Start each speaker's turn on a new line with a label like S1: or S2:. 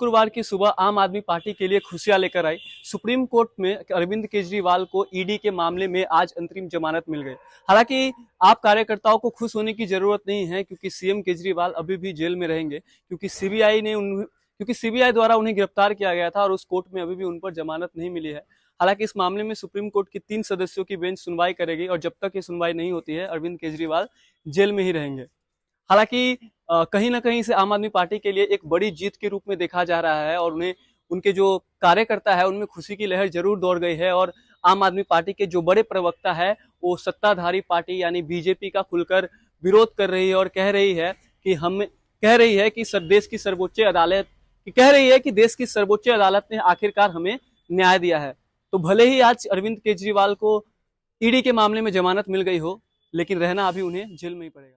S1: शुक्रवार की सुबह आम आदमी पार्टी के लिए खुशियां लेकर आई सुप्रीम कोर्ट में अरविंद केजरीवाल को ईडी के मामले में आज अंतरिम जमानत मिल गई हालांकि आप कार्यकर्ताओं को खुश होने की जरूरत नहीं है क्योंकि सीएम केजरीवाल अभी भी जेल में रहेंगे क्योंकि सीबीआई ने उन क्योंकि सीबीआई द्वारा उन्हें गिरफ्तार किया गया था और उस कोर्ट में अभी भी उन पर जमानत नहीं मिली है हालांकि इस मामले में सुप्रीम कोर्ट की तीन सदस्यों की बेंच सुनवाई करेगी और जब तक ये सुनवाई नहीं होती है अरविंद केजरीवाल जेल में ही रहेंगे हालांकि कहीं ना कहीं से आम आदमी पार्टी के लिए एक बड़ी जीत के रूप में देखा जा रहा है और उन्हें उनके जो कार्यकर्ता है उनमें खुशी की लहर जरूर दौड़ गई है और आम आदमी पार्टी के जो बड़े प्रवक्ता है वो सत्ताधारी पार्टी यानी बीजेपी का खुलकर विरोध कर रही है और कह रही है कि हम कह रही है कि सर देश की सर्वोच्च अदालत कह रही है कि देश की सर्वोच्च अदालत ने आखिरकार हमें न्याय दिया है तो भले ही आज अरविंद केजरीवाल को ईडी के मामले में जमानत मिल गई हो लेकिन रहना अभी उन्हें जेल में ही पड़ेगा